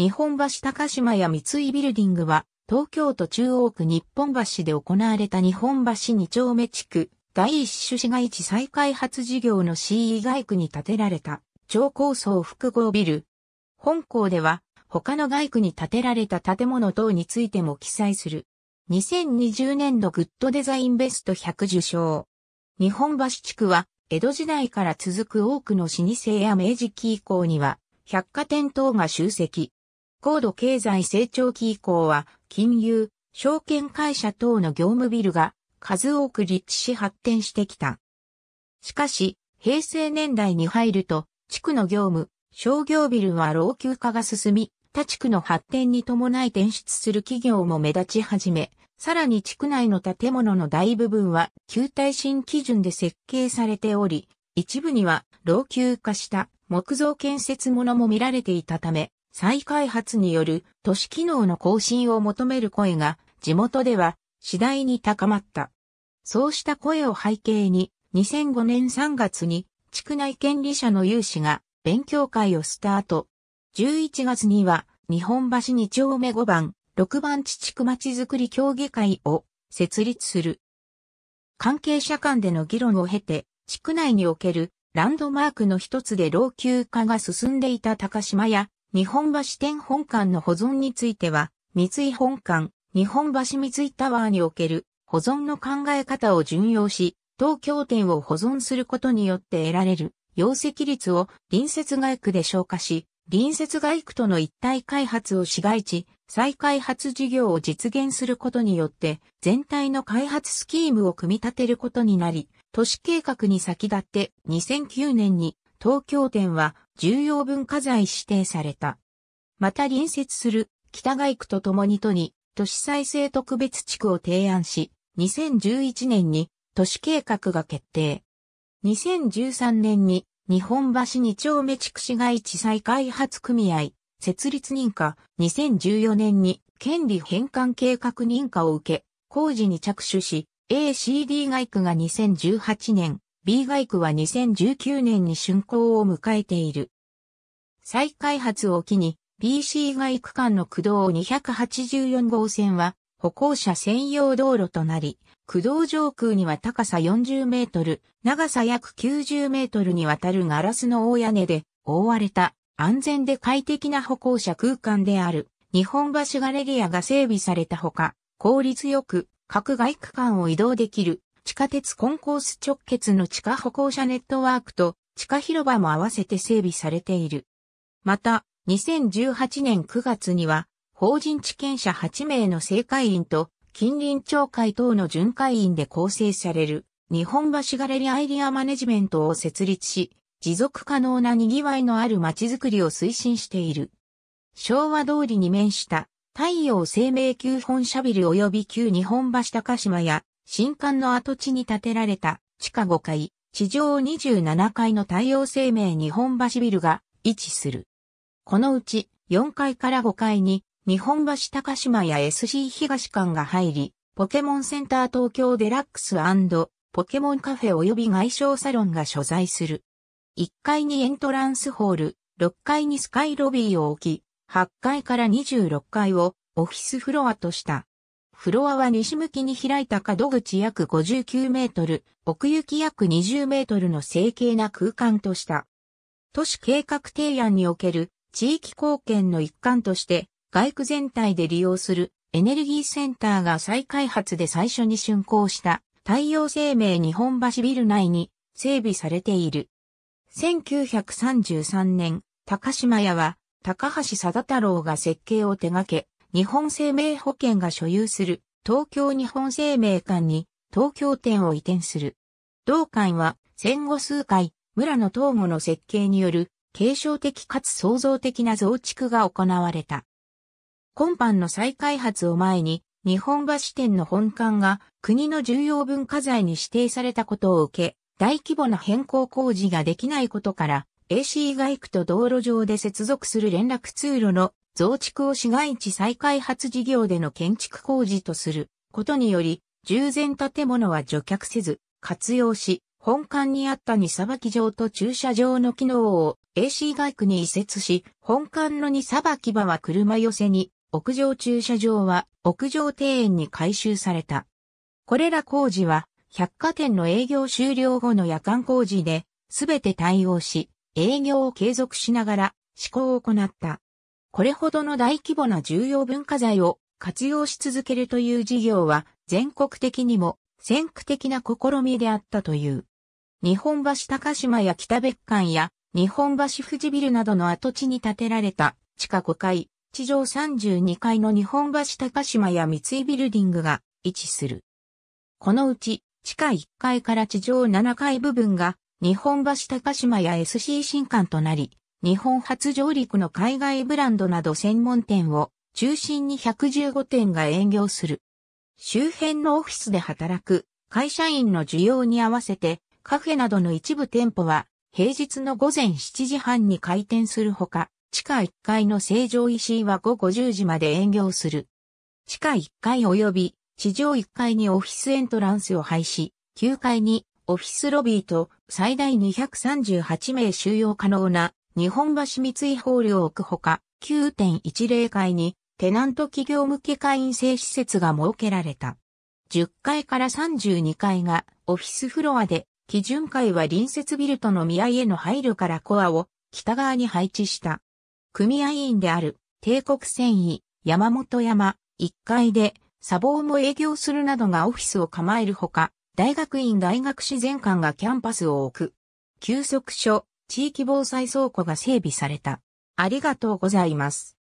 日本橋高島屋三井ビルディングは、東京都中央区日本橋で行われた日本橋2丁目地区、第一種市街地再開発事業の CE 外区に建てられた、超高層複合ビル。本校では、他の外区に建てられた建物等についても記載する。2020年度グッドデザインベスト100受賞。日本橋地区は、江戸時代から続く多くの老舗や明治期以降には、百貨店等が集積。高度経済成長期以降は、金融、証券会社等の業務ビルが数多く立地し発展してきた。しかし、平成年代に入ると、地区の業務、商業ビルは老朽化が進み、他地区の発展に伴い転出する企業も目立ち始め、さらに地区内の建物の大部分は旧耐震基準で設計されており、一部には老朽化した木造建設物も見られていたため、再開発による都市機能の更新を求める声が地元では次第に高まった。そうした声を背景に2005年3月に地区内権利者の有志が勉強会をスタート。11月には日本橋2丁目5番、6番地地区町づくり協議会を設立する。関係者間での議論を経て、地区内におけるランドマークの一つで老朽化が進んでいた高島屋、日本橋店本館の保存については、三井本館、日本橋三井タワーにおける保存の考え方を順用し、東京店を保存することによって得られる容積率を隣接外区で消化し、隣接外区との一体開発を市街地、再開発事業を実現することによって、全体の開発スキームを組み立てることになり、都市計画に先立って2009年に東京店は重要文化財指定された。また隣接する北外区と共に都に都市再生特別地区を提案し、2011年に都市計画が決定。2013年に日本橋二丁目地区市街地再開発組合設立認可、2014年に権利返還計画認可を受け、工事に着手し、ACD 外区が2018年、B 外区は2019年に竣工を迎えている。再開発を機に、PC 外区間の区道284号線は歩行者専用道路となり、区道上空には高さ40メートル、長さ約90メートルにわたるガラスの大屋根で覆われた安全で快適な歩行者空間である日本橋ガレリアが整備されたほか、効率よく各外区間を移動できる地下鉄コンコース直結の地下歩行者ネットワークと地下広場も合わせて整備されている。また、2018年9月には、法人地権者8名の正会員と、近隣町会等の巡回員で構成される、日本橋ガレリアエリアマネジメントを設立し、持続可能な賑わいのある街づくりを推進している。昭和通りに面した太陽生命旧本社ビル及び旧日本橋高島や新館の跡地に建てられた地下5階、地上27階の太陽生命日本橋ビルが位置する。このうち4階から5階に日本橋高島や SC 東館が入り、ポケモンセンター東京デラックスポケモンカフェ及び外商サロンが所在する。1階にエントランスホール、6階にスカイロビーを置き、8階から26階をオフィスフロアとした。フロアは西向きに開いた角口約59メートル、奥行き約20メートルの整形な空間とした。都市計画提案における地域貢献の一環として外区全体で利用するエネルギーセンターが再開発で最初に竣工した太陽生命日本橋ビル内に整備されている。1933年、高島屋は高橋貞太郎が設計を手掛け、日本生命保険が所有する東京日本生命館に東京店を移転する。同館は戦後数回村の東後の設計による継承的かつ創造的な増築が行われた。今般の再開発を前に、日本橋店の本館が国の重要文化財に指定されたことを受け、大規模な変更工事ができないことから、AC 外区と道路上で接続する連絡通路の増築を市街地再開発事業での建築工事とすることにより、従前建物は除却せず活用し、本館にあった荷さばき場と駐車場の機能を AC 外区に移設し、本館の2さばき場は車寄せに、屋上駐車場は屋上庭園に改修された。これら工事は、百貨店の営業終了後の夜間工事で、すべて対応し、営業を継続しながら、施行を行った。これほどの大規模な重要文化財を活用し続けるという事業は、全国的にも、先駆的な試みであったという。日本橋高島や北別館や日本橋富士ビルなどの跡地に建てられた地下5階、地上32階の日本橋高島や三井ビルディングが位置する。このうち地下1階から地上7階部分が日本橋高島や SC 新館となり、日本初上陸の海外ブランドなど専門店を中心に115店が営業する。周辺のオフィスで働く会社員の需要に合わせてカフェなどの一部店舗は平日の午前7時半に開店するほか、地下1階の成城石井は午後10時まで営業する。地下1階及び地上1階にオフィスエントランスを廃止、9階にオフィスロビーと最大238名収容可能な日本橋三井ホールを置くほか、9.10階にテナント企業向け会員制施設が設けられた。10階から32階がオフィスフロアで基準階は隣接ビルとの見合いへの配慮からコアを北側に配置した。組合員である帝国繊維山本山1階で砂防も営業するなどがオフィスを構えるほか、大学院大学自然館がキャンパスを置く。休息所、地域防災倉庫が整備された。ありがとうございます。